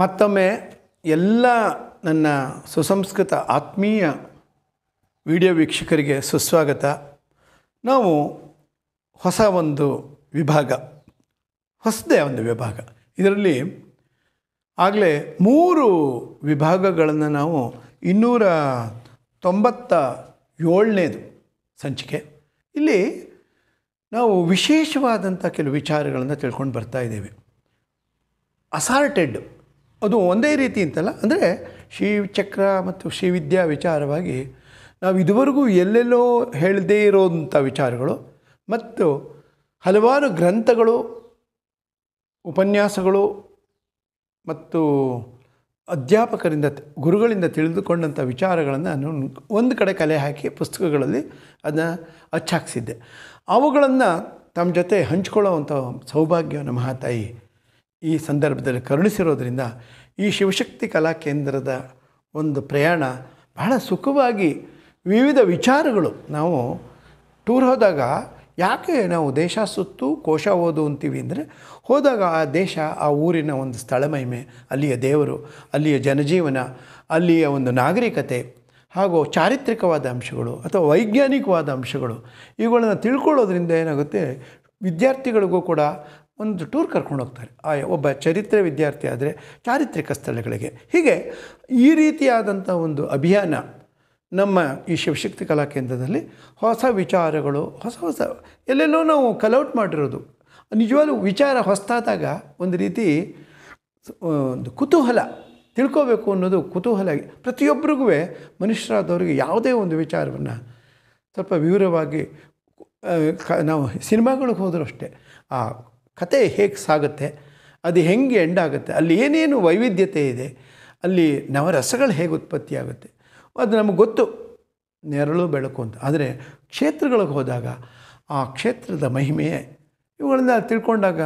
ಮತ್ತೊಮ್ಮೆ ಎಲ್ಲ ನನ್ನ ಸುಸಂಸ್ಕೃತ ಆತ್ಮೀಯ ವಿಡಿಯೋ ವೀಕ್ಷಕರಿಗೆ ಸುಸ್ವಾಗತ ನಾವು ಹೊಸ ಒಂದು ವಿಭಾಗ ಹೊಸದೇ ಒಂದು ವಿಭಾಗ ಇದರಲ್ಲಿ ಆಗಲೇ ಮೂರು ವಿಭಾಗಗಳನ್ನು ನಾವು ಇನ್ನೂರ ತೊಂಬತ್ತ ಏಳನೇದು ಸಂಚಿಕೆ ಇಲ್ಲಿ ನಾವು ವಿಶೇಷವಾದಂಥ ಕೆಲವು ವಿಚಾರಗಳನ್ನು ತಿಳ್ಕೊಂಡು ಬರ್ತಾ ಇದ್ದೇವೆ ಅಸಾರ್ಟೆಡ್ ಅದು ಒಂದೇ ರೀತಿ ಅಂತಲ್ಲ ಅಂದರೆ ಶ್ರೀಚಕ್ರ ಮತ್ತು ಶ್ರೀವಿದ್ಯಾ ವಿಚಾರವಾಗಿ ನಾವು ಇದುವರೆಗೂ ಎಲ್ಲೆಲ್ಲೋ ಹೇಳದೇ ಇರೋಂಥ ವಿಚಾರಗಳು ಮತ್ತು ಹಲವಾರು ಗ್ರಂಥಗಳು ಉಪನ್ಯಾಸಗಳು ಮತ್ತು ಅಧ್ಯಾಪಕರಿಂದ ಗುರುಗಳಿಂದ ತಿಳಿದುಕೊಂಡಂಥ ವಿಚಾರಗಳನ್ನು ನಾನು ಒಂದು ಕಡೆ ಕಲೆ ಹಾಕಿ ಪುಸ್ತಕಗಳಲ್ಲಿ ಅದನ್ನು ಅಚ್ಚಾಕ್ಸಿದ್ದೆ ಅವುಗಳನ್ನು ತಮ್ಮ ಜೊತೆ ಹಂಚ್ಕೊಳ್ಳೋವಂಥ ಸೌಭಾಗ್ಯವನ್ನು ಮಹಾತಾಯಿ ಈ ಸಂದರ್ಭದಲ್ಲಿ ಕರುಣಿಸಿರೋದ್ರಿಂದ ಈ ಶಿವಶಕ್ತಿ ಕಲಾ ಕೇಂದ್ರದ ಒಂದು ಪ್ರಯಾಣ ಬಹಳ ಸುಖವಾಗಿ ವಿವಿಧ ವಿಚಾರಗಳು ನಾವು ಟೂರ್ ಹೋದಾಗ ಯಾಕೆ ನಾವು ದೇಶ ಸುತ್ತು ಕೋಶ ಓದು ಅಂತೀವಿ ಅಂದರೆ ಹೋದಾಗ ಆ ದೇಶ ಆ ಊರಿನ ಒಂದು ಸ್ಥಳ ಮಹಿಮೆ ಅಲ್ಲಿಯ ದೇವರು ಅಲ್ಲಿಯ ಜನಜೀವನ ಅಲ್ಲಿಯ ಒಂದು ನಾಗರಿಕತೆ ಹಾಗೂ ಚಾರಿತ್ರಿಕವಾದ ಅಂಶಗಳು ಅಥವಾ ವೈಜ್ಞಾನಿಕವಾದ ಅಂಶಗಳು ಇವುಗಳನ್ನು ತಿಳ್ಕೊಳ್ಳೋದ್ರಿಂದ ಏನಾಗುತ್ತೆ ವಿದ್ಯಾರ್ಥಿಗಳಿಗೂ ಕೂಡ ಒಂದು ಟೂರ್ ಕರ್ಕೊಂಡು ಹೋಗ್ತಾರೆ ಆ ಒಬ್ಬ ಚರಿತ್ರೆ ವಿದ್ಯಾರ್ಥಿ ಆದರೆ ಚಾರಿತ್ರಿಕ ಸ್ಥಳಗಳಿಗೆ ಹೀಗೆ ಈ ರೀತಿಯಾದಂಥ ಒಂದು ಅಭಿಯಾನ ನಮ್ಮ ಈ ಶಿವಶಕ್ತಿ ಕಲಾ ಕೇಂದ್ರದಲ್ಲಿ ಹೊಸ ವಿಚಾರಗಳು ಹೊಸ ಹೊಸ ಎಲ್ಲೆಲ್ಲೋ ನಾವು ಕಲೌಟ್ ಮಾಡಿರೋದು ನಿಜವಾಗ್ಲೂ ವಿಚಾರ ಹೊಸತಾದಾಗ ಒಂದು ರೀತಿ ಒಂದು ಕುತೂಹಲ ತಿಳ್ಕೋಬೇಕು ಅನ್ನೋದು ಕುತೂಹಲ ಪ್ರತಿಯೊಬ್ಬರಿಗೂ ಮನುಷ್ಯರಾದವ್ರಿಗೆ ಯಾವುದೇ ಒಂದು ವಿಚಾರವನ್ನು ಸ್ವಲ್ಪ ವಿವರವಾಗಿ ನಾವು ಸಿನಿಮಾಗಳಿಗೆ ಹೋದರೂ ಅಷ್ಟೇ ಆ ಕತೆ ಹೇಗೆ ಸಾಗುತ್ತೆ ಅದು ಹೆಂಗೆ ಎಂಡ್ ಆಗುತ್ತೆ ಅಲ್ಲಿ ಏನೇನು ವೈವಿಧ್ಯತೆ ಇದೆ ಅಲ್ಲಿ ನವರಸಗಳು ಹೇಗೆ ಉತ್ಪತ್ತಿ ಆಗುತ್ತೆ ಅದು ನಮಗೆ ಗೊತ್ತು ನೆರಳು ಬೆಳಕು ಅಂತ ಆದರೆ ಕ್ಷೇತ್ರಗಳಿಗೆ ಹೋದಾಗ ಆ ಕ್ಷೇತ್ರದ ಮಹಿಮೆಯೇ ಇವುಗಳನ್ನ ತಿಳ್ಕೊಂಡಾಗ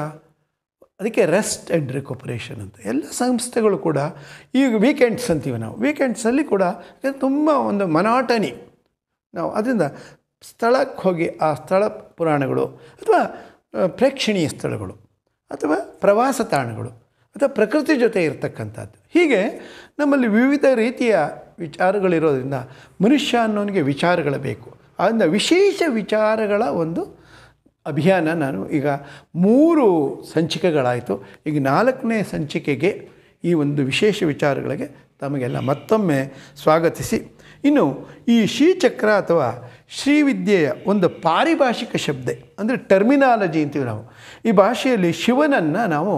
ಅದಕ್ಕೆ ರೆಸ್ಟ್ ಆ್ಯಂಡ್ ರಿಕೊಪರೇಷನ್ ಅಂತ ಎಲ್ಲ ಸಂಸ್ಥೆಗಳು ಕೂಡ ಈಗ ವೀಕೆಂಡ್ಸ್ ಅಂತೀವಿ ನಾವು ವೀಕೆಂಡ್ಸಲ್ಲಿ ಕೂಡ ತುಂಬ ಒಂದು ಮನಾಟನಿ ನಾವು ಅದರಿಂದ ಸ್ಥಳಕ್ಕೆ ಹೋಗಿ ಆ ಸ್ಥಳ ಪುರಾಣಗಳು ಅಥವಾ ಪ್ರೇಕ್ಷಣೀಯ ಸ್ಥಳಗಳು ಅಥವಾ ಪ್ರವಾಸ ತಾಣಗಳು ಅಥವಾ ಪ್ರಕೃತಿ ಜೊತೆ ಇರತಕ್ಕಂಥದ್ದು ಹೀಗೆ ನಮ್ಮಲ್ಲಿ ವಿವಿಧ ರೀತಿಯ ವಿಚಾರಗಳಿರೋದ್ರಿಂದ ಮನುಷ್ಯ ಅನ್ನೋನಿಗೆ ವಿಚಾರಗಳು ಬೇಕು ಆದ್ದರಿಂದ ವಿಶೇಷ ವಿಚಾರಗಳ ಒಂದು ಅಭಿಯಾನ ನಾನು ಈಗ ಮೂರು ಸಂಚಿಕೆಗಳಾಯಿತು ಈಗ ನಾಲ್ಕನೇ ಸಂಚಿಕೆಗೆ ಈ ಒಂದು ವಿಶೇಷ ವಿಚಾರಗಳಿಗೆ ತಮಗೆಲ್ಲ ಮತ್ತೊಮ್ಮೆ ಸ್ವಾಗತಿಸಿ ಇನ್ನು ಈ ಶ್ರೀಚಕ್ರ ಅಥವಾ ಶ್ರೀವಿದ್ಯೆಯ ಒಂದು ಪಾರಿಭಾಷಿಕ ಶಬ್ದ ಅಂದರೆ ಟರ್ಮಿನಾಲಜಿ ಅಂತೀವಿ ನಾವು ಈ ಭಾಷೆಯಲ್ಲಿ ಶಿವನನ್ನು ನಾವು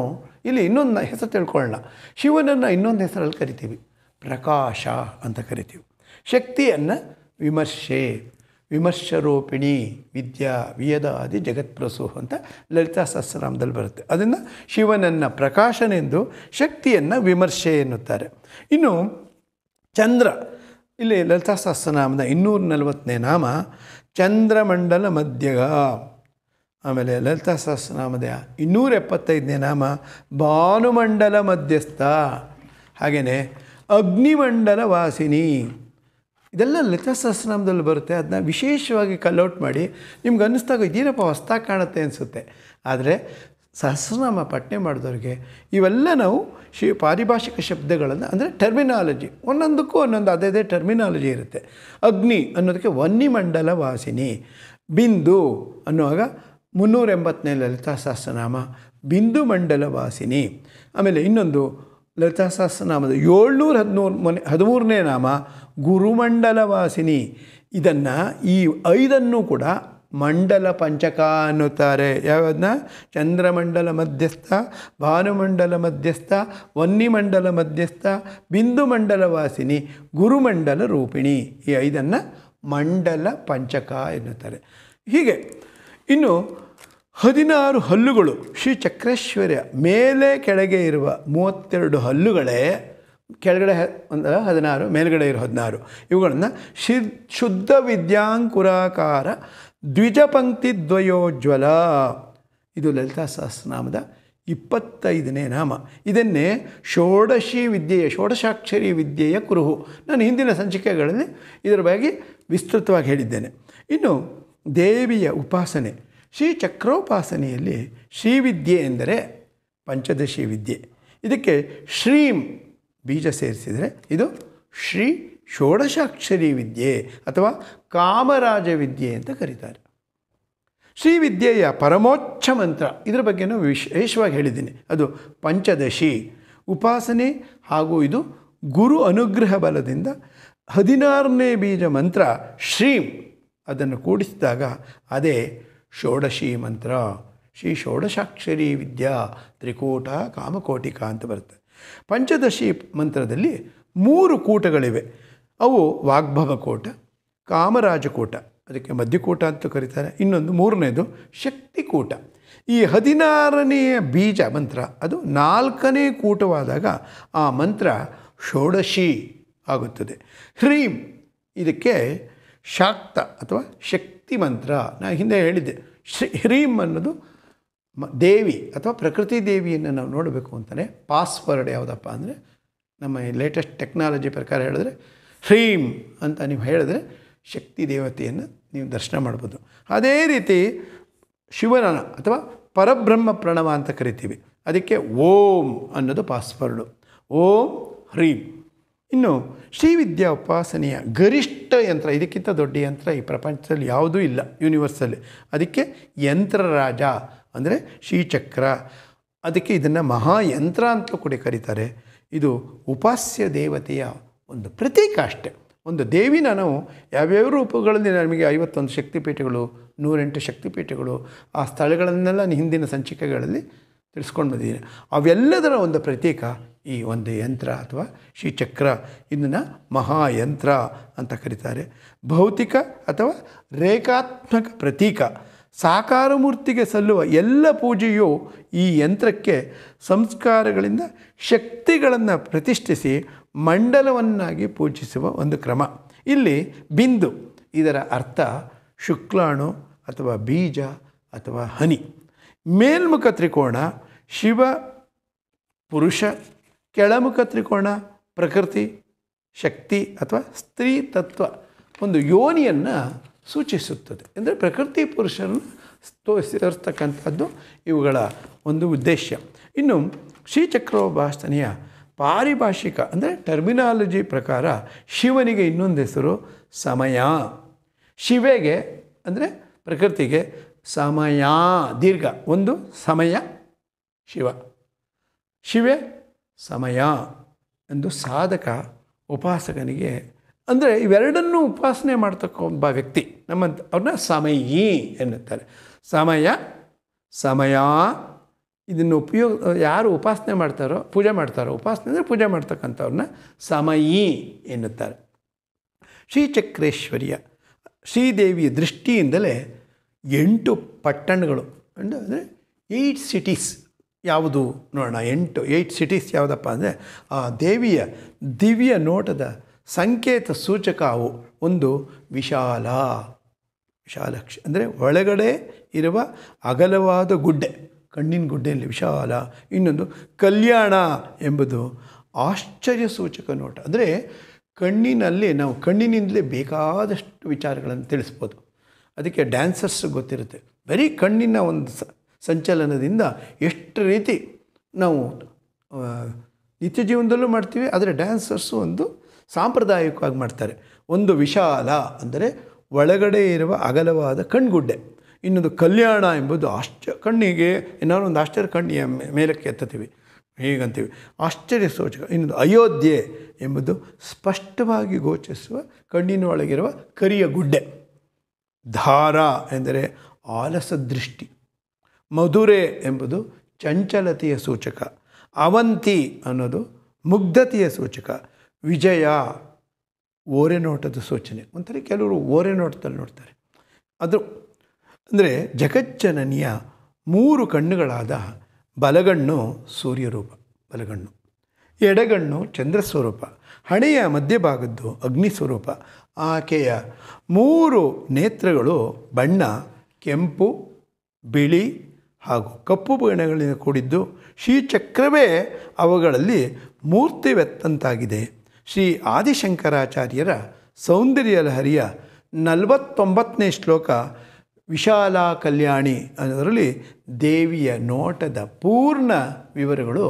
ಇಲ್ಲಿ ಇನ್ನೊಂದು ಹೆಸರು ತಿಳ್ಕೊಳ್ಳೋಣ ಶಿವನನ್ನು ಇನ್ನೊಂದು ಹೆಸರಲ್ಲಿ ಕರಿತೀವಿ ಪ್ರಕಾಶ ಅಂತ ಕರಿತೀವಿ ಶಕ್ತಿಯನ್ನು ವಿಮರ್ಶೆ ವಿಮರ್ಶರೋಪಿಣಿ ವಿದ್ಯಾ ವಿಯದಾದಿ ಜಗತ್ಪ್ರಸೂಹ ಅಂತ ಲಲಿತಾ ಸಹಸ್ರನಾಮದಲ್ಲಿ ಬರುತ್ತೆ ಅದನ್ನು ಶಿವನನ್ನು ಪ್ರಕಾಶನೆಂದು ಶಕ್ತಿಯನ್ನು ವಿಮರ್ಶೆ ಎನ್ನುತ್ತಾರೆ ಇನ್ನು ಚಂದ್ರ ಇಲ್ಲಿ ಲಲಿತಾ ಸಹಸ್ರನಾಮದ ಇನ್ನೂರ ನಲವತ್ತನೇ ನಾಮ ಚಂದ್ರಮಂಡಲ ಮಧ್ಯಗ ಆಮೇಲೆ ಲಲಿತಾ ಸಹಸ್ರನಾಮದ ಇನ್ನೂರ ಎಪ್ಪತ್ತೈದನೇ ನಾಮ ಭಾನುಮಂಡಲ ಮಧ್ಯಸ್ಥ ಹಾಗೆಯೇ ಅಗ್ನಿಮಂಡಲ ವಾಸಿನಿ ಇದೆಲ್ಲ ಲಲಿತಾ ಸಹಸ್ರನಾಮದಲ್ಲಿ ಬರುತ್ತೆ ಅದನ್ನ ವಿಶೇಷವಾಗಿ ಕಲ್ಔಟ್ ಮಾಡಿ ನಿಮ್ಗೆ ಅನ್ನಿಸ್ದಾಗ ಇದೇನಪ್ಪ ಹೊಸ್ತಾಗಿ ಕಾಣುತ್ತೆ ಅನಿಸುತ್ತೆ ಆದರೆ ಸಹಸ್ರನಾಮ ಪಠನೆ ಮಾಡಿದವ್ರಿಗೆ ಇವೆಲ್ಲ ನಾವು ಶಿ ಪಾರಿಭಾಷಿಕ ಶಬ್ದಗಳನ್ನು ಅಂದರೆ ಟರ್ಮಿನಾಲಜಿ ಒಂದೊಂದಕ್ಕೂ ಒಂದೊಂದು ಅದೇ ಟರ್ಮಿನಾಲಜಿ ಇರುತ್ತೆ ಅಗ್ನಿ ಅನ್ನೋದಕ್ಕೆ ವನ್ನಿಮಂಡಲ ವಾಸಿನಿ ಬಿಂದು ಅನ್ನುವಾಗ ಮುನ್ನೂರ ಎಂಬತ್ತನೇ ಲಲಿತಾ ಸಹಸ್ರನಾಮ ಬಿಂದು ಮಂಡಲ ವಾಸಿನಿ ಆಮೇಲೆ ಇನ್ನೊಂದು ಲಲಿತಾ ಸಹಸ್ರನಾಮದ ಏಳ್ನೂರ ಹದಿಮೂರು ಮನೆ ಹದಿಮೂರನೇ ನಾಮ ಗುರುಮಂಡಲ ವಾಸಿನಿ ಇದನ್ನು ಈ ಐದನ್ನು ಕೂಡ ಮಂಡಲ ಪಂಚಕ ಅನ್ನುತ್ತಾರೆ ಯಾವ್ದನ್ನ ಚಂದ್ರಮಂಡಲ ಮಧ್ಯಸ್ಥ ಭಾನುಮಂಡಲ ಮಧ್ಯಸ್ಥ ವನ್ನಿಮಂಡಲ ಮಧ್ಯಸ್ಥ ಬಿಂದುಮಂಡಲ ವಾಸಿನಿ ಗುರುಮಂಡಲ ರೂಪಿಣಿ ಈ ಐದನ್ನು ಮಂಡಲ ಪಂಚಕ ಎನ್ನುತ್ತಾರೆ ಹೀಗೆ ಇನ್ನು ಹದಿನಾರು ಹಲ್ಲುಗಳು ಶ್ರೀ ಚಕ್ರೇಶ್ವರ್ಯ ಮೇಲೆ ಕೆಳಗೆ ಇರುವ ಮೂವತ್ತೆರಡು ಹಲ್ಲುಗಳೇ ಕೆಳಗಡೆ ಒಂದರ ಹದಿನಾರು ಮೇಲುಗಡೆ ಇರೋ ಹದಿನಾರು ಇವುಗಳನ್ನು ಶಿ ಶುದ್ಧ ವಿದ್ಯಾಂಕುರಾಕಾರ ದ್ವಿಜ ಪಂಕ್ತಿ ದ್ವಯೋಜ್ವಲ ಇದು ಲಲಿತಾ ಸಹಸ್ರನಾಮದ ಇಪ್ಪತ್ತೈದನೇ ನಾಮ ಇದನ್ನೇ ಷೋಡಶಿ ವಿದ್ಯೆಯ ಷೋಡಶಾಕ್ಷರಿ ವಿದ್ಯೆಯ ಕುರುಹು ನಾನು ಹಿಂದಿನ ಸಂಚಿಕೆಗಳಲ್ಲಿ ಇದರ ಬಗ್ಗೆ ವಿಸ್ತೃತವಾಗಿ ಹೇಳಿದ್ದೇನೆ ಇನ್ನು ದೇವಿಯ ಉಪಾಸನೆ ಶ್ರೀ ಚಕ್ರೋಪಾಸನೆಯಲ್ಲಿ ಶ್ರೀವಿದ್ಯೆ ಎಂದರೆ ಪಂಚದಶಿ ವಿದ್ಯೆ ಇದಕ್ಕೆ ಶ್ರೀಂ ಬೀಜ ಸೇರಿಸಿದರೆ ಇದು ಶ್ರೀ ಷೋಡಶಾಕ್ಷರಿ ವಿದ್ಯೆ ಅಥವಾ ಕಾಮರಾಜ ವಿದ್ಯೆ ಅಂತ ಕರೀತಾರೆ ಶ್ರೀ ವಿದ್ಯೆಯ ಪರಮೋಚ್ಚ ಮಂತ್ರ ಇದರ ಬಗ್ಗೆ ನಾನು ವಿಶೇಷವಾಗಿ ಹೇಳಿದ್ದೀನಿ ಅದು ಪಂಚದಶಿ ಉಪಾಸನೆ ಹಾಗೂ ಇದು ಗುರು ಅನುಗ್ರಹ ಬಲದಿಂದ ಹದಿನಾರನೇ ಬೀಜ ಮಂತ್ರ ಶ್ರೀಂ ಅದನ್ನು ಕೂಡಿಸಿದಾಗ ಅದೇ ಷೋಡಶಿ ಮಂತ್ರ ಶ್ರೀ ಷೋಡಶಾಕ್ಷರಿ ವಿದ್ಯಾ ತ್ರಿಕೂಟ ಕಾಮಕೋಟಿಕ ಅಂತ ಬರುತ್ತೆ ಪಂಚದಶಿ ಮಂತ್ರದಲ್ಲಿ ಮೂರು ಕೂಟಗಳಿವೆ ಅವು ವಾಗ್ಭವಕೋಟ ಕಾಮರಾಜಕೂಟ ಅದಕ್ಕೆ ಮಧ್ಯಕೂಟ ಅಂತ ಕರೀತಾರೆ ಇನ್ನೊಂದು ಮೂರನೇದು ಶಕ್ತಿಕೂಟ ಈ ಹದಿನಾರನೆಯ ಬೀಜ ಮಂತ್ರ ಅದು ನಾಲ್ಕನೇ ಕೂಟವಾದಾಗ ಆ ಮಂತ್ರ ಷೋಡಶಿ ಆಗುತ್ತದೆ ಹ್ರೀಂ ಇದಕ್ಕೆ ಶಾಕ್ತ ಅಥವಾ ಶಕ್ತಿ ಮಂತ್ರ ನಾ ಹಿಂದೆ ಹೇಳಿದ್ದೆ ಶ್ರೀ ಹ್ರೀಂ ಅನ್ನೋದು ದೇವಿ ಅಥವಾ ಪ್ರಕೃತಿ ದೇವಿಯನ್ನು ನಾವು ನೋಡಬೇಕು ಅಂತಲೇ ಪಾಸ್ವರ್ಡ್ ಯಾವುದಪ್ಪ ಅಂದರೆ ನಮ್ಮ ಲೇಟೆಸ್ಟ್ ಟೆಕ್ನಾಲಜಿ ಪ್ರಕಾರ ಹೇಳಿದ್ರೆ ಹ್ರೀಂ ಅಂತ ನೀವು ಹೇಳಿದ್ರೆ ಶಕ್ತಿ ದೇವತೆಯನ್ನು ನೀವು ದರ್ಶನ ಮಾಡ್ಬೋದು ಅದೇ ರೀತಿ ಶಿವನ ಅಥವಾ ಪರಬ್ರಹ್ಮ ಪ್ರಣವ ಅಂತ ಕರಿತೀವಿ ಅದಕ್ಕೆ ಓಂ ಅನ್ನೋದು ಪಾಸ್ವರ್ಡು ಓಂ ಹ್ರೀಂ ಇನ್ನು ಶ್ರೀವಿದ್ಯಾ ಉಪಾಸನೆಯ ಗರಿಷ್ಠ ಯಂತ್ರ ಇದಕ್ಕಿಂತ ದೊಡ್ಡ ಯಂತ್ರ ಈ ಪ್ರಪಂಚದಲ್ಲಿ ಯಾವುದೂ ಇಲ್ಲ ಯೂನಿವರ್ಸಲ್ಲಿ ಅದಕ್ಕೆ ಯಂತ್ರರಾಜ ಅಂದರೆ ಶ್ರೀಚಕ್ರ ಅದಕ್ಕೆ ಇದನ್ನು ಮಹಾಯಂತ್ರ ಅಂತ ಕೂಡ ಕರೀತಾರೆ ಇದು ಉಪಾಸ್ಯ ದೇವತೆಯ ಒಂದು ಪ್ರತೀಕ ಅಷ್ಟೆ ಒಂದು ದೇವಿನ ನಾವು ಯಾವ್ಯಾವ ರೂಪಗಳಲ್ಲಿ ನಮಗೆ ಐವತ್ತೊಂದು ಶಕ್ತಿಪೀಠಗಳು ನೂರೆಂಟು ಶಕ್ತಿಪೀಠಗಳು ಆ ಸ್ಥಳಗಳನ್ನೆಲ್ಲ ಹಿಂದಿನ ಸಂಚಿಕೆಗಳಲ್ಲಿ ತಿಳಿಸ್ಕೊಂಡು ಬಂದಿದ್ದೀನಿ ಅವೆಲ್ಲದರ ಒಂದು ಪ್ರತೀಕ ಈ ಒಂದು ಯಂತ್ರ ಅಥವಾ ಶ್ರೀಚಕ್ರ ಇದನ್ನು ಮಹಾಯಂತ್ರ ಅಂತ ಕರೀತಾರೆ ಭೌತಿಕ ಅಥವಾ ರೇಖಾತ್ಮಕ ಪ್ರತೀಕ ಸಾಕಾರ ಮೂರ್ತಿಗೆ ಸಲ್ಲುವ ಎಲ್ಲ ಪೂಜೆಯು ಈ ಯಂತ್ರಕ್ಕೆ ಸಂಸ್ಕಾರಗಳಿಂದ ಶಕ್ತಿಗಳನ್ನು ಪ್ರತಿಷ್ಠಿಸಿ ಮಂಡಲವನ್ನಾಗಿ ಪೂಜಿಸುವ ಒಂದು ಕ್ರಮ ಇಲ್ಲಿ ಬಿಂದು ಇದರ ಅರ್ಥ ಶುಕ್ಲಾಣು ಅಥವಾ ಬೀಜ ಅಥವಾ ಹನಿ ಮೇಲ್ಮುಖ ತ್ರಿಕೋಣ ಶಿವ ಪುರುಷ ಕೆಳಮುಖ ತ್ರಿಕೋಣ ಪ್ರಕೃತಿ ಶಕ್ತಿ ಅಥವಾ ಸ್ತ್ರೀ ತತ್ವ ಒಂದು ಯೋನಿಯನ್ನು ಸೂಚಿಸುತ್ತದೆ ಅಂದರೆ ಪ್ರಕೃತಿ ಪುರುಷರನ್ನು ಸೇರ್ತಕ್ಕಂಥದ್ದು ಇವುಗಳ ಒಂದು ಉದ್ದೇಶ ಇನ್ನು ಶ್ರೀಚಕ್ರೋಭಾಸ್ತನೆಯ ಪಾರಿಭಾಷಿಕ ಅಂದರೆ ಟರ್ಮಿನಾಲಜಿ ಪ್ರಕಾರ ಶಿವನಿಗೆ ಇನ್ನೊಂದು ಹೆಸರು ಸಮಯ ಶಿವೆಗೆ ಅಂದರೆ ಪ್ರಕೃತಿಗೆ ಸಮಯ ದೀರ್ಘ ಒಂದು ಸಮಯ ಶಿವ ಶಿವೆ ಸಮಯ ಎಂದು ಸಾಧಕ ಉಪಾಸಕನಿಗೆ ಅಂದರೆ ಇವೆರಡನ್ನೂ ಉಪಾಸನೆ ಮಾಡ್ತಕ್ಕೊಬ್ಬ ವ್ಯಕ್ತಿ ನಮ್ಮಂತ ಅವ್ರನ್ನ ಸಮಯೀ ಎನ್ನುತ್ತಾರೆ ಸಮಯ ಸಮಯ ಇದನ್ನು ಉಪಯೋಗ ಯಾರು ಉಪಾಸನೆ ಮಾಡ್ತಾರೋ ಪೂಜೆ ಮಾಡ್ತಾರೋ ಉಪಾಸನೆ ಅಂದರೆ ಪೂಜೆ ಮಾಡ್ತಕ್ಕಂಥವ್ರನ್ನ ಸಮಯಿ ಎನ್ನುತ್ತಾರೆ ಶ್ರೀಚಕ್ರೇಶ್ವರಿಯ ಶ್ರೀದೇವಿಯ ದೃಷ್ಟಿಯಿಂದಲೇ ಎಂಟು ಪಟ್ಟಣಗಳು ಅಂದರೆ ಏಯ್ಟ್ ಸಿಟೀಸ್ ಯಾವುದು ನೋಡೋಣ ಎಂಟು ಏಯ್ಟ್ ಸಿಟೀಸ್ ಯಾವುದಪ್ಪ ಅಂದರೆ ಆ ದೇವಿಯ ದಿವ್ಯ ನೋಟದ ಸಂಕೇತ ಸೂಚಕ ಅವು ಒಂದು ವಿಶಾಲ ವಿಶಾಲಕ್ಷ ಅಂದರೆ ಒಳಗಡೆ ಇರುವ ಅಗಲವಾದ ಗುಡ್ಡೆ ಕಣ್ಣಿನ ಗುಡ್ಡೆಯಲ್ಲಿ ವಿಶಾಲ ಇನ್ನೊಂದು ಕಲ್ಯಾಣ ಎಂಬುದು ಆಶ್ಚರ್ಯ ಸೂಚಕ ನೋಟ ಅಂದರೆ ಕಣ್ಣಿನಲ್ಲಿ ನಾವು ಕಣ್ಣಿನಿಂದಲೇ ಬೇಕಾದಷ್ಟು ವಿಚಾರಗಳನ್ನು ತಿಳಿಸ್ಬೋದು ಅದಕ್ಕೆ ಡ್ಯಾನ್ಸರ್ಸ್ ಗೊತ್ತಿರುತ್ತೆ ಬರೀ ಕಣ್ಣಿನ ಒಂದು ಸಂಚಲನದಿಂದ ಎಷ್ಟು ರೀತಿ ನಾವು ನಿತ್ಯ ಜೀವನದಲ್ಲೂ ಮಾಡ್ತೀವಿ ಆದರೆ ಡ್ಯಾನ್ಸರ್ಸು ಒಂದು ಸಾಂಪ್ರದಾಯಿಕವಾಗಿ ಮಾಡ್ತಾರೆ ಒಂದು ವಿಶಾಲ ಅಂದರೆ ಒಳಗಡೆ ಇರುವ ಅಗಲವಾದ ಕಣ್ಗುಡ್ಡೆ ಇನ್ನೊಂದು ಕಲ್ಯಾಣ ಎಂಬುದು ಆಶ್ಚರ್ಯ ಕಣ್ಣಿಗೆ ಏನಾದ್ರೂ ಒಂದು ಆಶ್ಚರ್ಯ ಕಣ್ಣಿಯ ಮೇಲಕ್ಕೆ ಎತ್ತತೀವಿ ಹೀಗಂತೀವಿ ಆಶ್ಚರ್ಯ ಸೂಚಕ ಇನ್ನೊಂದು ಅಯೋಧ್ಯೆ ಎಂಬುದು ಸ್ಪಷ್ಟವಾಗಿ ಗೋಚರಿಸುವ ಕಣ್ಣಿನೊಳಗಿರುವ ಕರಿಯ ಗುಡ್ಡೆ ಧಾರ ಎಂದರೆ ಆಲಸ ದೃಷ್ಟಿ ಮಧುರೆ ಎಂಬುದು ಚಂಚಲತೆಯ ಸೂಚಕ ಅವಂತಿ ಅನ್ನೋದು ಮುಗ್ಧತೆಯ ಸೂಚಕ ವಿಜಯ ಓರೆ ನೋಟದ ಸೂಚನೆ ಒಂಥರ ಕೆಲವರು ಓರೆ ನೋಟದಲ್ಲಿ ನೋಡ್ತಾರೆ ಅದು ಅಂದರೆ ಜಗಜ್ಜನನಿಯ ಮೂರು ಕಣ್ಣುಗಳಾದ ಬಲಗಣ್ಣು ಸೂರ್ಯರೂಪ ಬಲಗಣ್ಣು ಎಡಗಣ್ಣು ಚಂದ್ರಸ್ವರೂಪ ಹಣೆಯ ಮಧ್ಯಭಾಗದ್ದು ಅಗ್ನಿ ಸ್ವರೂಪ ಆಕೆಯ ಮೂರು ನೇತ್ರಗಳು ಬಣ್ಣ ಕೆಂಪು ಬಿಳಿ ಹಾಗೂ ಕಪ್ಪು ಬಣ್ಣಗಳಿಂದ ಕೂಡಿದ್ದು ಶ್ರೀಚಕ್ರವೇ ಅವುಗಳಲ್ಲಿ ಮೂರ್ತಿವೆತ್ತಂತಾಗಿದೆ ಶ್ರೀ ಆದಿಶಂಕರಾಚಾರ್ಯರ ಸೌಂದರ್ಯ ಲಹರಿಯ ನಲವತ್ತೊಂಬತ್ತನೇ ಶ್ಲೋಕ ವಿಶಾಲ ಕಲ್ಯಾಣಿ ಅನ್ನೋದರಲ್ಲಿ ದೇವಿಯ ನೋಟದ ಪೂರ್ಣ ವಿವರಗಳು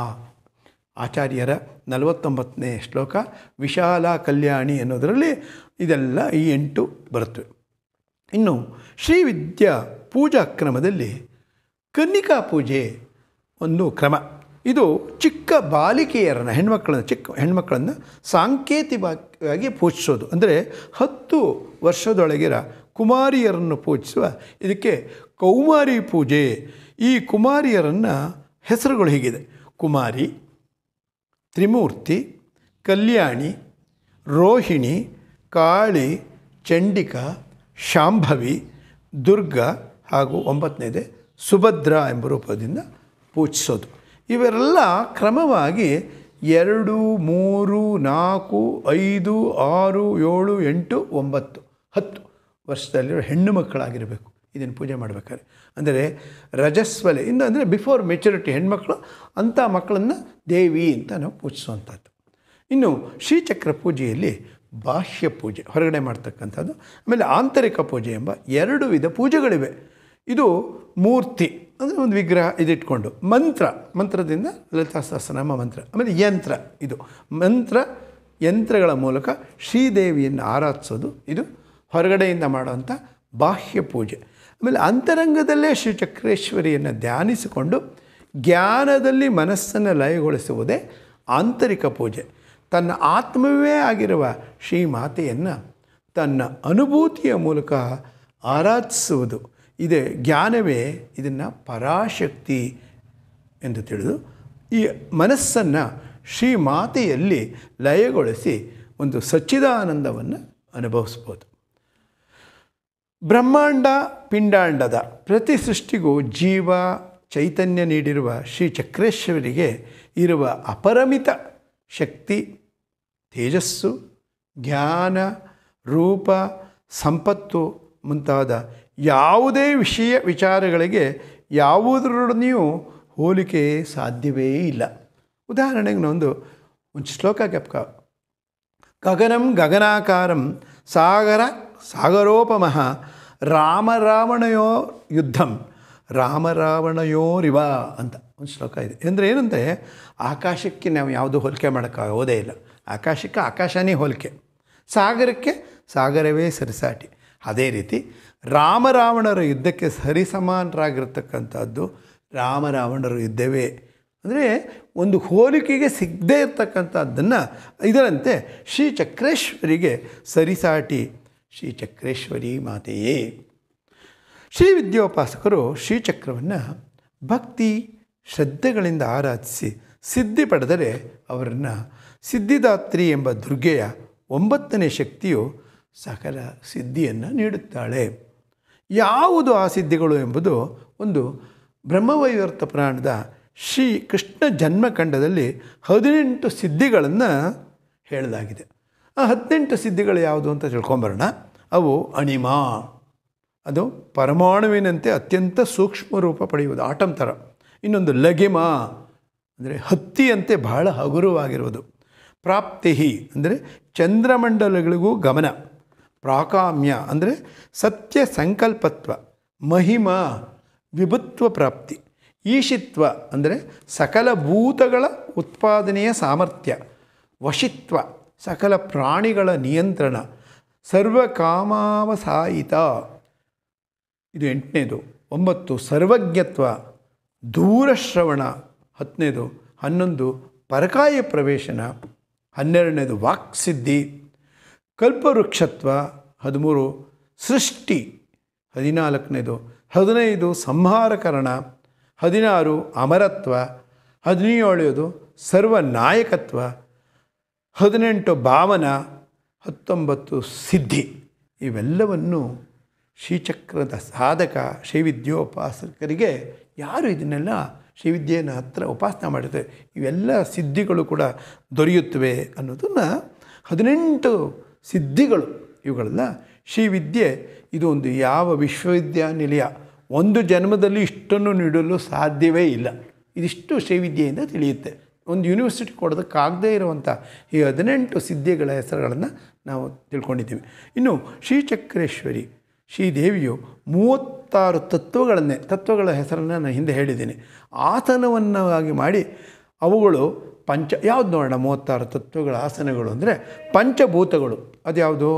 ಆ ಆಚಾರ್ಯರ ನಲವತ್ತೊಂಬತ್ತನೇ ಶ್ಲೋಕ ವಿಶಾಲ ಕಲ್ಯಾಣಿ ಅನ್ನೋದರಲ್ಲಿ ಇದೆಲ್ಲ ಈ ಎಂಟು ಬರುತ್ತವೆ ಇನ್ನು ಶ್ರೀವಿದ್ಯಾ ಪೂಜಾ ಕ್ರಮದಲ್ಲಿ ಕನ್ನಿಕಾ ಪೂಜೆ ಒಂದು ಕ್ರಮ ಇದು ಚಿಕ್ಕ ಬಾಲಿಕೆಯರನ್ನು ಹೆಣ್ಮಕ್ಕಳನ್ನು ಚಿಕ್ಕ ಹೆಣ್ಮಕ್ಕಳನ್ನು ಸಾಂಕೇತಿಕವಾಗಿ ಪೂಜಿಸೋದು ಅಂದರೆ ಹತ್ತು ವರ್ಷದೊಳಗಿರ ಕುಮಾರಿಯರನ್ನು ಪೂಜಿಸುವ ಇದಕ್ಕೆ ಕೌಮಾರಿ ಪೂಜೆ ಈ ಕುಮಾರಿಯರನ್ನು ಹೆಸರುಗಳು ಹೀಗಿದೆ ಕುಮಾರಿ ತ್ರಿಮೂರ್ತಿ ಕಲ್ಯಾಣಿ ರೋಹಿಣಿ ಕಾಳಿ ಚಂಡಿಕಾ ಶಾಂಭವಿ ದುರ್ಗಾ ಹಾಗೂ ಒಂಬತ್ತನೇದೆ ಸುಭದ್ರ ಎಂಬ ರೂಪದಿಂದ ಪೂಜಿಸೋದು ಇವೆರೆಲ್ಲ ಕ್ರಮವಾಗಿ ಎರಡು ಮೂರು ನಾಲ್ಕು ಐದು ಆರು ಏಳು ಎಂಟು ಒಂಬತ್ತು ಹತ್ತು ವರ್ಷದಲ್ಲಿರೋ ಹೆಣ್ಣು ಮಕ್ಕಳಾಗಿರಬೇಕು ಇದನ್ನು ಪೂಜೆ ಮಾಡಬೇಕಾದ್ರೆ ಅಂದರೆ ರಜಸ್ವಲೆ ಇನ್ನು ಅಂದರೆ ಬಿಫೋರ್ ಮೆಚುರಿಟಿ ಹೆಣ್ಮಕ್ಳು ಅಂಥ ಮಕ್ಕಳನ್ನು ದೇವಿ ಅಂತ ನಾವು ಪೂಜಿಸುವಂಥದ್ದು ಇನ್ನು ಶ್ರೀಚಕ್ರ ಪೂಜೆಯಲ್ಲಿ ಬಾಹ್ಯ ಪೂಜೆ ಹೊರಗಡೆ ಮಾಡ್ತಕ್ಕಂಥದ್ದು ಆಮೇಲೆ ಆಂತರಿಕ ಪೂಜೆ ಎಂಬ ಎರಡು ವಿಧ ಪೂಜೆಗಳಿವೆ ಇದು ಮೂರ್ತಿ ಅಂದರೆ ಒಂದು ವಿಗ್ರಹ ಇದಿಟ್ಕೊಂಡು ಮಂತ್ರ ಮಂತ್ರದಿಂದ ಲಲಿತಾ ಸಹಸ್ರನಾಮ ಮಂತ್ರ ಆಮೇಲೆ ಯಂತ್ರ ಇದು ಮಂತ್ರ ಯಂತ್ರಗಳ ಮೂಲಕ ಶ್ರೀದೇವಿಯನ್ನು ಆರಾಧಿಸೋದು ಇದು ಹೊರಗಡೆಯಿಂದ ಮಾಡುವಂಥ ಬಾಹ್ಯ ಪೂಜೆ ಆಮೇಲೆ ಅಂತರಂಗದಲ್ಲೇ ಶ್ರೀ ಚಕ್ರೇಶ್ವರಿಯನ್ನು ಧ್ಯಾನಿಸಿಕೊಂಡು ಜ್ಞಾನದಲ್ಲಿ ಮನಸ್ಸನ್ನು ಲಯಗೊಳಿಸುವುದೇ ಆಂತರಿಕ ಪೂಜೆ ತನ್ನ ಆತ್ಮವೇ ಆಗಿರುವ ಶ್ರೀ ಮಾತೆಯನ್ನು ತನ್ನ ಅನುಭೂತಿಯ ಮೂಲಕ ಆರಾಧಿಸುವುದು ಇದೇ ಜ್ಞಾನವೇ ಇದನ್ನು ಪರಾಶಕ್ತಿ ಎಂದು ತಿಳಿದು ಈ ಮನಸ್ಸನ್ನು ಶ್ರೀ ಮಾತೆಯಲ್ಲಿ ಲಯಗೊಳಿಸಿ ಒಂದು ಸಚ್ಚಿದಾನಂದವನ್ನು ಅನುಭವಿಸ್ಬೋದು ಬ್ರಹ್ಮಾಂಡ ಪಿಂಡಾಂಡದ ಪ್ರತಿ ಸೃಷ್ಟಿಗೂ ಜೀವ ಚೈತನ್ಯ ನೀಡಿರುವ ಶ್ರೀ ಚಕ್ರೇಶ್ವರಿಗೆ ಇರುವ ಅಪರಮಿತ ಶಕ್ತಿ ತೇಜಸ್ಸು ಜ್ಞಾನ ರೂಪ ಸಂಪತ್ತು ಮುಂತಾದ ಯಾವುದೇ ವಿಷಯ ವಿಚಾರಗಳಿಗೆ ಯಾವುದರೊಡನೆಯೂ ಹೋಲಿಕೆ ಸಾಧ್ಯವೇ ಇಲ್ಲ ಉದಾಹರಣೆಗೆ ನಾವೊಂದು ಒಂದು ಶ್ಲೋಕ ಕೆಪ್ಕ ಗಗನಂ ಗಗನಾಕಾರಂ ಸಾಗರ ಸಾಗರೋಪಮಃ ರಾಮರಾವಣಯೋ ಯುದ್ಧಂ ರಿವ ಅಂತ ಒಂದು ಶ್ಲೋಕ ಇದೆ ಅಂದರೆ ಏನಂತೆ ಆಕಾಶಕ್ಕೆ ನಾವು ಯಾವುದು ಹೋಲಿಕೆ ಹೋದೇ ಇಲ್ಲ ಆಕಾಶಕ್ಕೆ ಆಕಾಶನೇ ಹೋಲಿಕೆ ಸಾಗರಕ್ಕೆ ಸಾಗರವೇ ಸರಿಸಾಟಿ ಅದೇ ರೀತಿ ರಾಮರಾವಣರ ಯುದ್ಧಕ್ಕೆ ಸರಿಸಮಾನರಾಗಿರ್ತಕ್ಕಂಥದ್ದು ರಾಮರಾವಣರ ಯುದ್ಧವೇ ಅಂದರೆ ಒಂದು ಹೋಲಿಕೆಗೆ ಸಿಗದೇ ಇರತಕ್ಕಂಥದ್ದನ್ನು ಇದರಂತೆ ಶ್ರೀ ಚಕ್ರೇಶ್ವರಿಗೆ ಸರಿಸಾಟಿ ಶ್ರೀ ಚಕ್ರೇಶ್ವರಿ ಮಾತೆಯೇ ಶ್ರೀ ವಿದ್ಯೋಪಾಸಕರು ಶ್ರೀಚಕ್ರವನ್ನು ಭಕ್ತಿ ಶ್ರದ್ಧೆಗಳಿಂದ ಆರಾಧಿಸಿ ಸಿದ್ಧಿ ಪಡೆದರೆ ಅವರನ್ನು ಸಿದ್ಧಿದಾತ್ರಿ ಎಂಬ ದುರ್ಗೆಯ ಒಂಬತ್ತನೇ ಶಕ್ತಿಯು ಸಕಲ ಸಿದ್ಧಿಯನ್ನು ನೀಡುತ್ತಾಳೆ ಯಾವುದು ಆ ಸಿದ್ಧಿಗಳು ಎಂಬುದು ಒಂದು ಬ್ರಹ್ಮವೈವರ್ತ ಪುರಾಣದ ಶ್ರೀ ಕೃಷ್ಣ ಜನ್ಮಖಂಡದಲ್ಲಿ ಹದಿನೆಂಟು ಸಿದ್ಧಿಗಳನ್ನು ಹೇಳಲಾಗಿದೆ ಆ ಹದಿನೆಂಟು ಸಿದ್ಧಿಗಳು ಯಾವುದು ಅಂತ ತಿಳ್ಕೊಂಬರೋಣ ಅವು ಅಣಿಮ ಅದು ಪರಮಾಣುವಿನಂತೆ ಅತ್ಯಂತ ಸೂಕ್ಷ್ಮ ರೂಪ ಪಡೆಯುವುದು ಆಟಂ ಥರ ಇನ್ನೊಂದು ಲಗಿಮ ಅಂದರೆ ಹತ್ತಿಯಂತೆ ಬಹಳ ಹಗುರವಾಗಿರುವುದು ಪ್ರಾಪ್ತಿ ಅಂದರೆ ಚಂದ್ರಮಂಡಲಗಳಿಗೂ ಗಮನ ಪ್ರಾಕಾಮ್ಯ ಅಂದರೆ ಸತ್ಯ ಸಂಕಲ್ಪತ್ವ ಮಹಿಮ ವಿಭುತ್ವ ಪ್ರಾಪ್ತಿ ಈಶಿತ್ವ ಅಂದರೆ ಸಕಲ ಭೂತಗಳ ಉತ್ಪಾದನೆಯ ಸಾಮರ್ಥ್ಯ ವಶಿತ್ವ ಸಕಲ ಪ್ರಾಣಿಗಳ ನಿಯಂತ್ರಣ ಸರ್ವಕಾಮಾವಸಾಯಿತ ಇದು ಎಂಟನೇದು ಒಂಬತ್ತು ಸರ್ವಜ್ಞತ್ವ ದೂರಶ್ರವಣ ಹತ್ತನೇದು ಹನ್ನೊಂದು ಪರಕಾಯ ಪ್ರವೇಶನ ಹನ್ನೆರಡನೇದು ವಾಕ್ಸಿದ್ಧಿ ಕಲ್ಪವೃಕ್ಷತ್ವ ಹದಿಮೂರು ಸೃಷ್ಟಿ ಹದಿನಾಲ್ಕನೇದು ಹದಿನೈದು ಸಂಹಾರಕರಣ ಹದಿನಾರು ಅಮರತ್ವ ಸರ್ವ ಸರ್ವನಾಯಕತ್ವ ಹದಿನೆಂಟು ಭಾವನ ಹತ್ತೊಂಬತ್ತು ಸಿದ್ಧಿ ಇವೆಲ್ಲವನ್ನು ಶ್ರೀಚಕ್ರದ ಸಾಧಕ ಶ್ರೀವಿದ್ಯೋಪಾಸಕರಿಗೆ ಯಾರು ಇದನ್ನೆಲ್ಲ ಶ್ರೀವಿದ್ಯೆಯನ್ನು ಹತ್ರ ಉಪಾಸನೆ ಮಾಡಿದರೆ ಇವೆಲ್ಲ ಸಿದ್ಧಿಗಳು ಕೂಡ ದೊರೆಯುತ್ತವೆ ಅನ್ನೋದನ್ನು ಹದಿನೆಂಟು ಸಿದ್ಧಿಗಳು ಇವುಗಳೆಲ್ಲ ಶ್ರೀವಿದ್ಯೆ ಇದು ಒಂದು ಯಾವ ವಿಶ್ವವಿದ್ಯಾನಿಲಯ ಒಂದು ಜನ್ಮದಲ್ಲಿ ಇಷ್ಟನ್ನು ನೀಡಲು ಸಾಧ್ಯವೇ ಇಲ್ಲ ಇದಿಷ್ಟು ಶ್ರೀವಿದ್ಯೆಯಿಂದ ತಿಳಿಯುತ್ತೆ ಒಂದು ಯೂನಿವರ್ಸಿಟಿ ಕೊಡೋದಕ್ಕಾಗದೇ ಇರುವಂಥ ಈ ಹದಿನೆಂಟು ಸಿದ್ಧಿಗಳ ಹೆಸರುಗಳನ್ನು ನಾವು ತಿಳ್ಕೊಂಡಿದ್ದೀವಿ ಇನ್ನು ಶ್ರೀಚಕ್ರೇಶ್ವರಿ ಶ್ರೀದೇವಿಯು ಮೂವತ್ತಾರು ತತ್ವಗಳನ್ನೇ ತತ್ವಗಳ ಹೆಸರನ್ನು ನಾನು ಹಿಂದೆ ಹೇಳಿದ್ದೀನಿ ಆಸನವನ್ನಾಗಿ ಮಾಡಿ ಅವುಗಳು ಪಂಚ ಯಾವುದು ನೋಡೋಣ ಮೂವತ್ತಾರು ತತ್ವಗಳ ಆಸನಗಳು ಅಂದರೆ ಪಂಚಭೂತಗಳು ಅದು ಯಾವುದು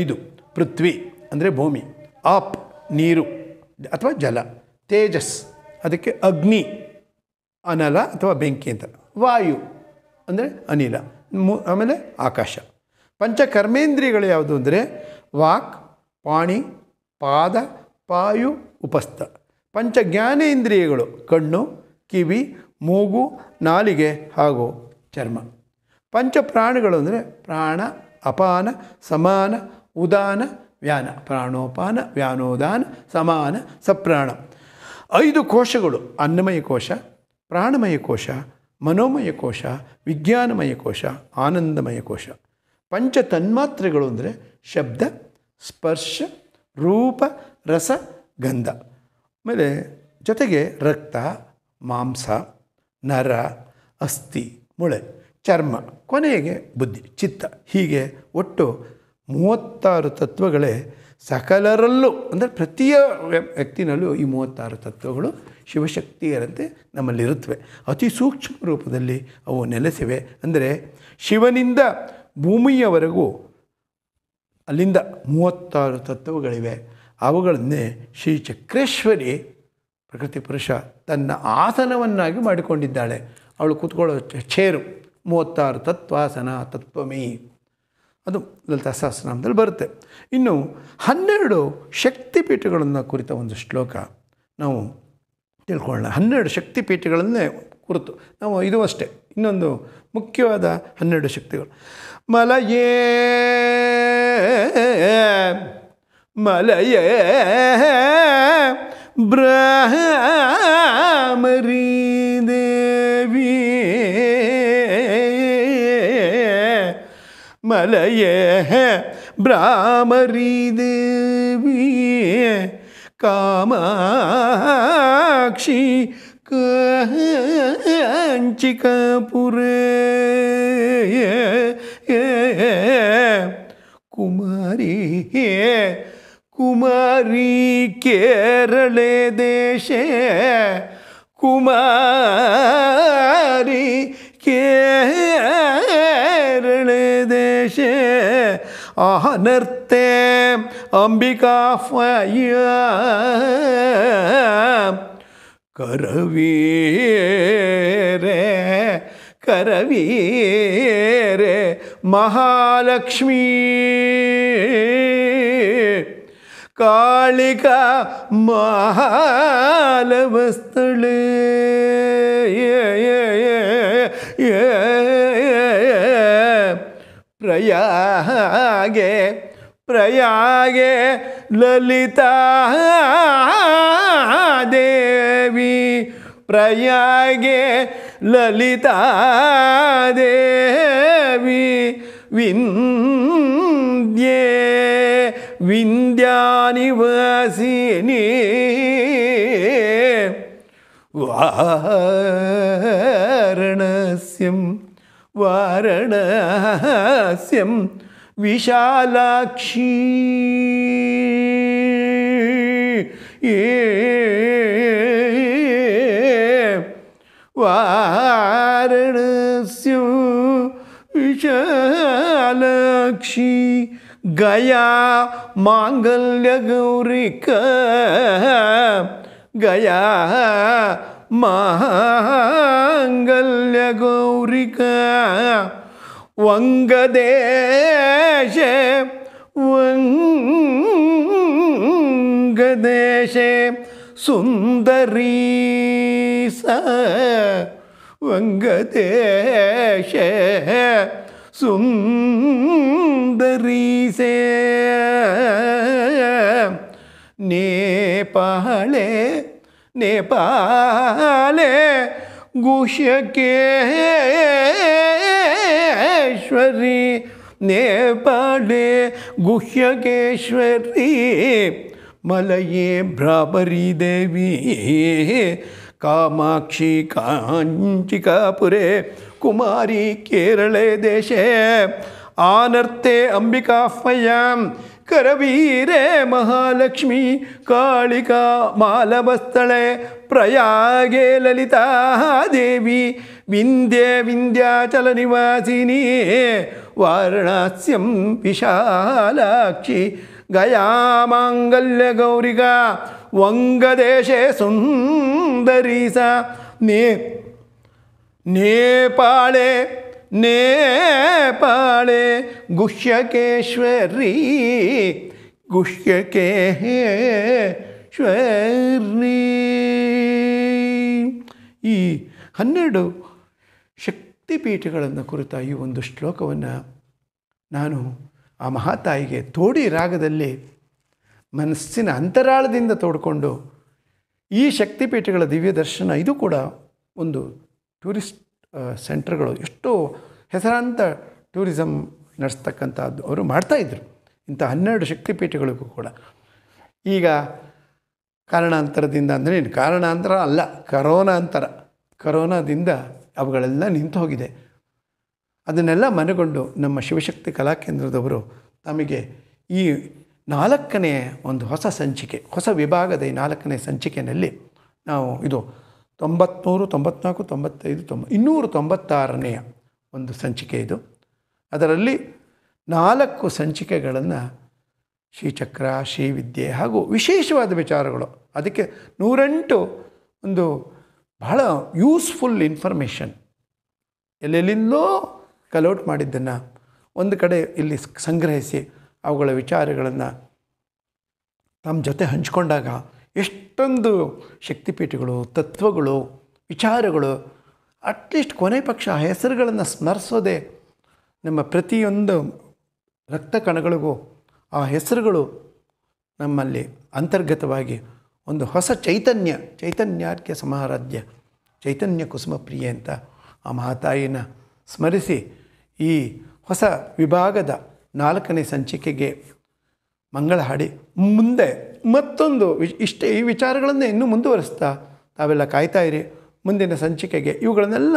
ಐದು ಪೃಥ್ವಿ ಅಂದರೆ ಭೂಮಿ ಆಪ್ ನೀರು ಅಥವಾ ಜಲ ತೇಜಸ್ ಅದಕ್ಕೆ ಅಗ್ನಿ ಅನಲ ಅಥವಾ ಬೆಂಕಿ ಅಂತ ವಾಯು ಅಂದರೆ ಅನಿಲ ಆಮೇಲೆ ಆಕಾಶ ಪಂಚ ಕರ್ಮೇಂದ್ರಿಯಗಳು ಯಾವುದು ಅಂದರೆ ವಾಕ್ ಪಾಣಿ ಪಾದ ಪಾಯು ಉಪಸ್ಥ ಪಂಚ ಜ್ಞಾನೇಂದ್ರಿಯಗಳು ಕಣ್ಣು ಕಿವಿ ಮೂಗು ನಾಲಿಗೆ ಹಾಗೂ ಚರ್ಮ ಪಂಚ ಪ್ರಾಣಗಳು ಅಂದರೆ ಪ್ರಾಣ ಅಪಾನ ಸಮಾನ ಉದಾನ ವ್ಯಾನ ಪ್ರಾಣೋಪಾನ ವ್ಯಾನೋದಾನ ಸಮಾನ ಸಪ್ರಾಣ ಐದು ಕೋಶಗಳು ಅನ್ನಮಯ ಕೋಶ ಪ್ರಾಣಮಯ ಕೋಶ ಮನೋಮಯ ಕೋಶ ವಿಜ್ಞಾನಮಯ ಕೋಶ ಆನಂದಮಯ ಕೋಶ ಪಂಚ ತನ್ಮಾತ್ರೆಗಳು ಅಂದರೆ ಶಬ್ದ ಸ್ಪರ್ಶ ರೂಪ ರಸ ಗಂಧ ಆಮೇಲೆ ಜೊತೆಗೆ ರಕ್ತ ಮಾಂಸ ನರ ಅಸ್ಥಿ ಮುಳೆ ಚರ್ಮ ಕೊನೆಗೆ ಬುದ್ಧಿ ಚಿತ್ತ ಹೀಗೆ ಒಟ್ಟು ಮೂವತ್ತಾರು ತತ್ವಗಳೇ ಸಕಲರಲ್ಲೂ ಅಂದರೆ ಪ್ರತಿಯ ವ್ಯಕ್ತಿನಲ್ಲೂ ಈ ಮೂವತ್ತಾರು ತತ್ವಗಳು ಶಿವಶಕ್ತಿಯರಂತೆ ನಮ್ಮಲ್ಲಿರುತ್ತವೆ ಅತಿ ಸೂಕ್ಷ್ಮ ರೂಪದಲ್ಲಿ ಅವು ನೆಲೆಸಿವೆ ಅಂದರೆ ಶಿವನಿಂದ ಭೂಮಿಯವರೆಗೂ ಅಲ್ಲಿಂದ ಮೂವತ್ತಾರು ತತ್ವಗಳಿವೆ ಅವುಗಳನ್ನೇ ಶ್ರೀ ಚಕ್ರೇಶ್ವರಿ ಪ್ರಕೃತಿ ಪುರುಷ ತನ್ನ ಆಸನವನ್ನಾಗಿ ಮಾಡಿಕೊಂಡಿದ್ದಾಳೆ ಅವಳು ಕೂತ್ಕೊಳ್ಳೋ ಚೇರು ಮೂವತ್ತಾರು ತತ್ವಾಸನ ತತ್ವಮಿ ಅದು ಲಲಿತಾ ಸಹಸ್ರನಾಮದಲ್ಲಿ ಬರುತ್ತೆ ಇನ್ನು ಹನ್ನೆರಡು ಶಕ್ತಿಪೀಠಗಳನ್ನು ಕುರಿತ ಒಂದು ಶ್ಲೋಕ ನಾವು ತಿಳ್ಕೊಳ್ಳೋಣ ಹನ್ನೆರಡು ಶಕ್ತಿ ಪೀಠಗಳನ್ನೇ ಕುರಿತು ನಾವು ಇದು ಅಷ್ಟೇ ಇನ್ನೊಂದು ಮುಖ್ಯವಾದ ಹನ್ನೆರಡು ಶಕ್ತಿಗಳು ಮಲಯೇ ಮಲಯೇ ವಿ ದೇವಿ ಮಲಯೇ ಬ್ರಾಹ್ಮರಿ ದೇವಿ कामाक्षी काञ्चिकापुरे कुमारी कुमारी केरले देशे कुमारी केरले देशे अनर्थ सकते अंबिका रे करवी रे महालक्ष्मी कालिका महालवस्तले प्रयागे പ്രയാഗെ ലളിത ദേവി പ്രയാഗെ ലളിത ദേവി വിന്ദ്യേ വിന്ദ്യാനിവാസിനി വാരണസ്യം വാരണസ്യം विशालाक्षी ये वारणस्य विशालाक्षी गया माङ्गल्यगौरिक गया माङ्गल्यगौरिका வங்கதேஷ வங்கதேஷே சுந்தரி ச வங்கதேஷ சுந்தரீசே நேபாளே நேபாளே குஷகே महेश्वरी नेपाले गुह्यकेश्वरी मलये भ्रापरी देवी कामाक्षी काञ्चिकापुरे कुमारी केरले देशे आनर्ते अम्बिकाफयां ಕರವೀರೆ ಮಹಾಲಕ್ಷ್ಮಿ ಕಾಳಿಕಾ ಮಾಲವಸ್ಥಳೆ ಪ್ರಯಾಗೆ ಲಲಿತಾ ದೇವಿ ವಿಂಧ್ಯ ವಿಂಧ್ಯಾಚಲ ನಿವಾಸಿನಿ ವಾರಣಾಸ್ಯಂ ವಿಶಾಲಾಕ್ಷಿ ಗಯಾ ಮಾಂಗಲ್ಯ ಗೌರಿಗಾ ವಂಗದೇಶೆ ಸುಂದರಿ ನೇ ನೇಪಾಳೆ ನೇಪಾಳೆ ಗುಹ್ಯಕೇಶ್ವರಿ ಗುಹ್ಯಕೇಶ್ವರಿ ಈ ಹನ್ನೆರಡು ಶಕ್ತಿಪೀಠಗಳನ್ನು ಕುರಿತ ಈ ಒಂದು ಶ್ಲೋಕವನ್ನು ನಾನು ಆ ಮಹಾತಾಯಿಗೆ ತೋಡಿ ರಾಗದಲ್ಲಿ ಮನಸ್ಸಿನ ಅಂತರಾಳದಿಂದ ತೋಡಿಕೊಂಡು ಈ ಶಕ್ತಿಪೀಠಗಳ ದಿವ್ಯ ದರ್ಶನ ಇದು ಕೂಡ ಒಂದು ಟೂರಿಸ್ಟ್ ಸೆಂಟರ್ಗಳು ಎಷ್ಟು ಹೆಸರಾಂತ ಟೂರಿಸಮ್ ನಡೆಸ್ತಕ್ಕಂಥದ್ದು ಅವರು ಮಾಡ್ತಾಯಿದ್ರು ಇಂಥ ಹನ್ನೆರಡು ಶಕ್ತಿಪೀಠಗಳಿಗೂ ಕೂಡ ಈಗ ಕಾರಣಾಂತರದಿಂದ ಅಂದರೆ ಏನು ಕಾರಣಾಂತರ ಅಲ್ಲ ಅಂತರ ಕರೋನಾದಿಂದ ಅವುಗಳೆಲ್ಲ ನಿಂತು ಹೋಗಿದೆ ಅದನ್ನೆಲ್ಲ ಮನೆಗೊಂಡು ನಮ್ಮ ಶಿವಶಕ್ತಿ ಕಲಾಕೇಂದ್ರದವರು ತಮಗೆ ಈ ನಾಲ್ಕನೇ ಒಂದು ಹೊಸ ಸಂಚಿಕೆ ಹೊಸ ವಿಭಾಗದ ಈ ನಾಲ್ಕನೇ ಸಂಚಿಕೆಯಲ್ಲಿ ನಾವು ಇದು ತೊಂಬತ್ತ್ಮೂರು ತೊಂಬತ್ನಾಲ್ಕು ತೊಂಬತ್ತೈದು ತೊಂಬ ಇನ್ನೂರು ತೊಂಬತ್ತಾರನೆಯ ಒಂದು ಸಂಚಿಕೆ ಇದು ಅದರಲ್ಲಿ ನಾಲ್ಕು ಸಂಚಿಕೆಗಳನ್ನು ಶ್ರೀಚಕ್ರ ಶ್ರೀವಿದ್ಯೆ ಹಾಗೂ ವಿಶೇಷವಾದ ವಿಚಾರಗಳು ಅದಕ್ಕೆ ನೂರೆಂಟು ಒಂದು ಬಹಳ ಯೂಸ್ಫುಲ್ ಇನ್ಫಾರ್ಮೇಷನ್ ಎಲ್ಲೆಲ್ಲಿಂದೋ ಕಲೌಟ್ ಮಾಡಿದ್ದನ್ನು ಒಂದು ಕಡೆ ಇಲ್ಲಿ ಸಂಗ್ರಹಿಸಿ ಅವುಗಳ ವಿಚಾರಗಳನ್ನು ತಮ್ಮ ಜೊತೆ ಹಂಚಿಕೊಂಡಾಗ ಎಷ್ಟೊಂದು ಶಕ್ತಿಪೀಠಗಳು ತತ್ವಗಳು ವಿಚಾರಗಳು ಅಟ್ಲೀಸ್ಟ್ ಕೊನೆ ಪಕ್ಷ ಆ ಹೆಸರುಗಳನ್ನು ಸ್ಮರಿಸೋದೆ ನಮ್ಮ ಪ್ರತಿಯೊಂದು ರಕ್ತ ಕಣಗಳಿಗೂ ಆ ಹೆಸರುಗಳು ನಮ್ಮಲ್ಲಿ ಅಂತರ್ಗತವಾಗಿ ಒಂದು ಹೊಸ ಚೈತನ್ಯ ಚೈತನ್ಯಾರ್ಕ್ಯ ಸಮಾರಾಧ್ಯ ಚೈತನ್ಯ ಕುಸುಮ ಪ್ರಿಯೆ ಅಂತ ಆ ಮಹಾತಾಯಿನ ಸ್ಮರಿಸಿ ಈ ಹೊಸ ವಿಭಾಗದ ನಾಲ್ಕನೇ ಸಂಚಿಕೆಗೆ ಮಂಗಳ ಹಾಡಿ ಮುಂದೆ ಮತ್ತೊಂದು ಇಷ್ಟೇ ಈ ವಿಚಾರಗಳನ್ನೇ ಇನ್ನೂ ಮುಂದುವರಿಸ್ತಾ ತಾವೆಲ್ಲ ಕಾಯ್ತಾ ಇರಿ ಮುಂದಿನ ಸಂಚಿಕೆಗೆ ಇವುಗಳನ್ನೆಲ್ಲ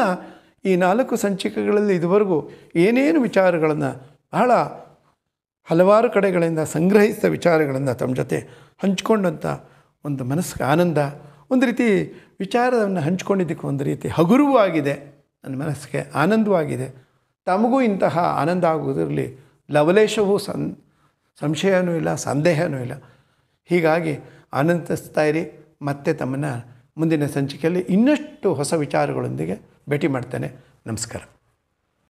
ಈ ನಾಲ್ಕು ಸಂಚಿಕೆಗಳಲ್ಲಿ ಇದುವರೆಗೂ ಏನೇನು ವಿಚಾರಗಳನ್ನು ಬಹಳ ಹಲವಾರು ಕಡೆಗಳಿಂದ ಸಂಗ್ರಹಿಸಿದ ವಿಚಾರಗಳನ್ನು ತಮ್ಮ ಜೊತೆ ಹಂಚಿಕೊಂಡಂಥ ಒಂದು ಮನಸ್ಸಿಗೆ ಆನಂದ ಒಂದು ರೀತಿ ವಿಚಾರವನ್ನು ಹಂಚಿಕೊಂಡಿದ್ದಕ್ಕೆ ಒಂದು ರೀತಿ ಹಗುರವೂ ಆಗಿದೆ ನನ್ನ ಮನಸ್ಸಿಗೆ ಆನಂದವಾಗಿದೆ ತಮಗೂ ಇಂತಹ ಆನಂದ ಆಗುವುದರಲ್ಲಿ ಲವಲೇಶವೂ ಸನ್ ಸಂಶಯನೂ ಇಲ್ಲ ಸಂದೇಹನೂ ಇಲ್ಲ ಹೀಗಾಗಿ ಆನಂದಿಸ್ತಾ ಇರಿ ಮತ್ತೆ ತಮ್ಮನ್ನು ಮುಂದಿನ ಸಂಚಿಕೆಯಲ್ಲಿ ಇನ್ನಷ್ಟು ಹೊಸ ವಿಚಾರಗಳೊಂದಿಗೆ ಭೇಟಿ ಮಾಡ್ತೇನೆ ನಮಸ್ಕಾರ